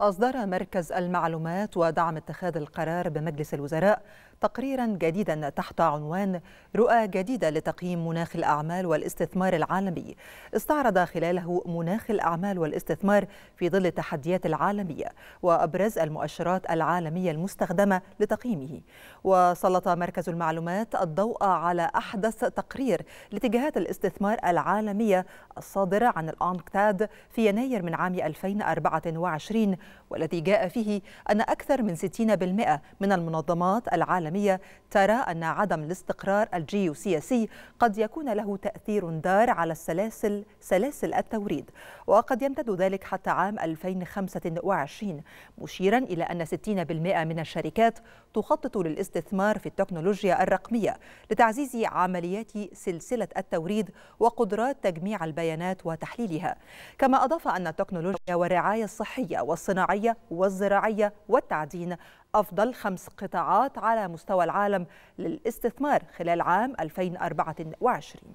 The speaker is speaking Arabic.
أصدر مركز المعلومات ودعم اتخاذ القرار بمجلس الوزراء تقريرا جديدا تحت عنوان رؤى جديدة لتقييم مناخ الأعمال والاستثمار العالمي استعرض خلاله مناخ الأعمال والاستثمار في ظل التحديات العالمية وأبرز المؤشرات العالمية المستخدمة لتقييمه وسلط مركز المعلومات الضوء على أحدث تقرير لاتجاهات الاستثمار العالمية الصادر عن الأنكتاد في يناير من عام 2024 والذي جاء فيه أن أكثر من 60% من المنظمات العالمية ترى أن عدم الاستقرار الجيوسياسي قد يكون له تأثير دار على السلاسل سلاسل التوريد وقد يمتد ذلك حتى عام 2025 مشيرا إلى أن 60% من الشركات تخطط للاستثمار في التكنولوجيا الرقمية لتعزيز عمليات سلسلة التوريد وقدرات تجميع البيانات البيانات وتحليلها كما أضاف أن التكنولوجيا والرعاية الصحية والصناعية والزراعية والتعدين أفضل خمس قطاعات على مستوى العالم للاستثمار خلال عام 2024